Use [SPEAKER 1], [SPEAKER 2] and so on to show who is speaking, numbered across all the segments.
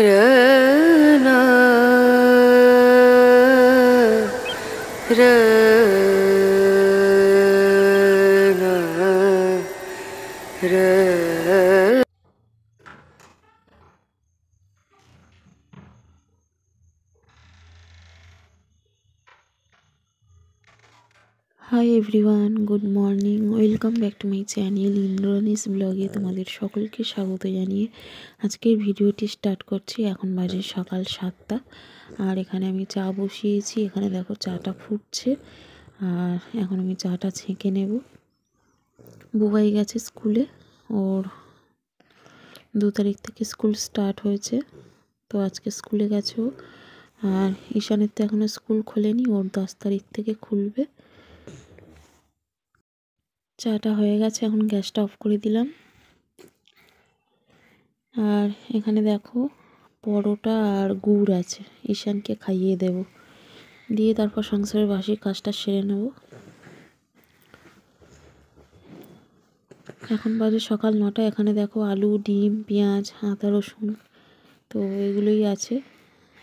[SPEAKER 1] रना रना रना hi everyone good morning welcome back to my channel Indranis ব্লগে তোমাদের সকলকে স্বাগত জানিয়ে আজকের ভিডিওটি স্টার্ট করছি এখন বাজে সকাল সাতটা আর এখানে আমি চা বসিয়েছি এখানে দেখো চাটা ফুটছে আর এখন আমি চাটা ছেঁকে নেব বুবাই গেছে স্কুলে ওর দু তারিখ থেকে স্কুল স্টার্ট হয়েছে তো আজকে স্কুলে গেছে আর ঈশানের তো এখনও স্কুল খোলেনি ওর দশ তারিখ থেকে খুলবে চাটা হয়ে গেছে এখন গ্যাসটা অফ করে দিলাম আর এখানে দেখো পরোটা আর গুড় আছে ঈশানকে খাইয়ে দেব দিয়ে তারপর সংসারের বাসির কাজটা সেরে নেব এখন বাজে সকাল নটা এখানে দেখো আলু ডিম পেঁয়াজ আদা রসুন তো এগুলোই আছে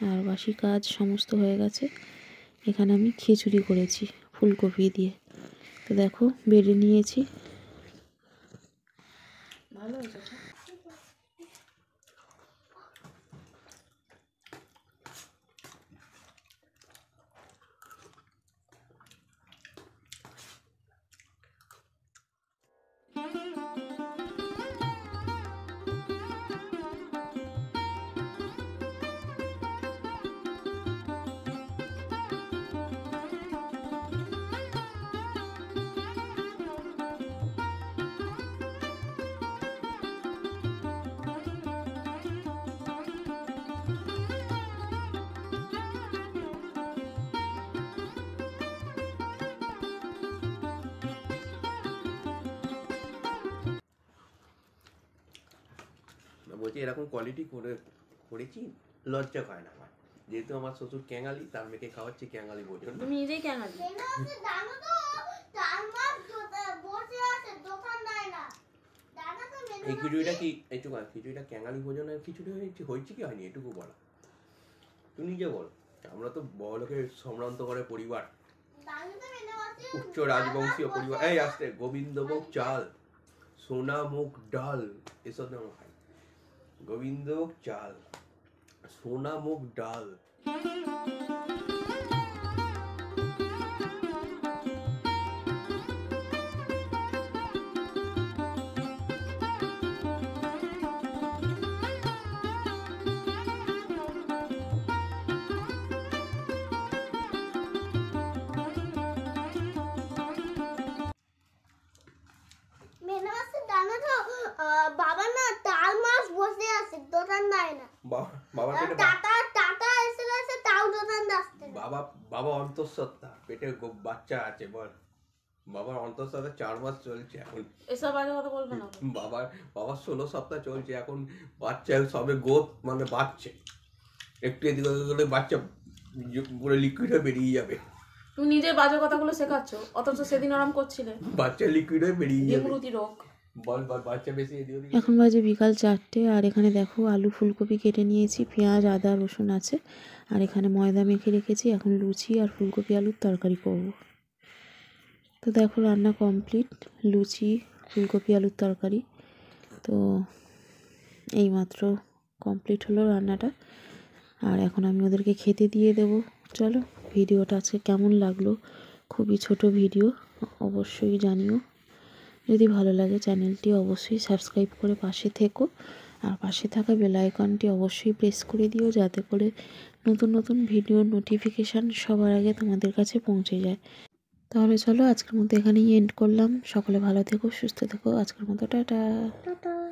[SPEAKER 1] আর বাসি কাজ সমস্ত হয়ে গেছে এখানে আমি খিচুড়ি করেছি ফুলকপি দিয়ে তো দেখো বেড়ে নিয়েছি ভালো
[SPEAKER 2] বলছে এরকম কোয়ালিটি করে করেছি লজ্জা করে না আমার যেহেতু আমার শ্বশুর ক্যাঙালি তার মেয়েকে খাওয়াচ্ছি ক্যাঙালি বলে তুমি নিজেই
[SPEAKER 1] ক্যাঙালি এই খিচুড়িটা কি
[SPEAKER 2] একটু খিচুড়িটা ক্যাঙালি খিচুড়ি হয়েছে হয়েছে কি হয়নি এটুকু বলা তুমি নিজে বলো আমরা তো বড়লোকের লোকের সম্ভ্রান্ত করে পরিবার
[SPEAKER 1] উচ্চ রাজবংশীয় পরিবার
[SPEAKER 2] এই আসতে গোবিন্দভোগ চাল সোনা মুখ ডাল এসব আমরা गोविंदो चाल सोना मुख डाल বাবা পেটে বাচ্চা আছে বল বাবার চার মাস চলছে এখন বাবার বাবার ষোলো সপ্তাহ চলছে এখন বাচ্চা সবে গোপ মানে বাচ্চা একটু এদিকে বাচ্চা পুরো লিকুইড হয়ে বেরিয়ে যাবে
[SPEAKER 1] তুমি নিজের বাজে কথাগুলো শেখাচ্ছ অথচ সেদিন আরাম করছিলে
[SPEAKER 2] বাচ্চা লিকুইড হয়ে বেরিয়ে যাবে
[SPEAKER 1] রোগ এখন বাজে বিকাল চারটে আর এখানে দেখো আলু ফুলকপি কেটে নিয়েছি পেঁয়াজ আদা রসুন আছে আর এখানে ময়দা মেখে রেখেছি এখন লুচি আর ফুলকপি আলুর তরকারি করবো তো দেখো রান্না কমপ্লিট লুচি ফুলকপি আলুর তরকারি তো এইমাত্র কমপ্লিট হলো রান্নাটা আর এখন আমি ওদেরকে খেতে দিয়ে দেব চলো ভিডিওটা আজকে কেমন লাগলো খুবই ছোট ভিডিও অবশ্যই জানিও যদি ভালো লাগে চ্যানেলটি অবশ্যই সাবস্ক্রাইব করে পাশে থেকো আর পাশে থাকা বেল আইকনটি অবশ্যই প্রেস করে দিও যাতে করে নতুন নতুন ভিডিও নোটিফিকেশান সবার আগে তোমাদের কাছে পৌঁছে যায় তাহলে চলো আজকের মতো এখানেই এন্ড করলাম সকলে ভালো থেকো সুস্থ থেকো আজকের মতো টাটা টাটা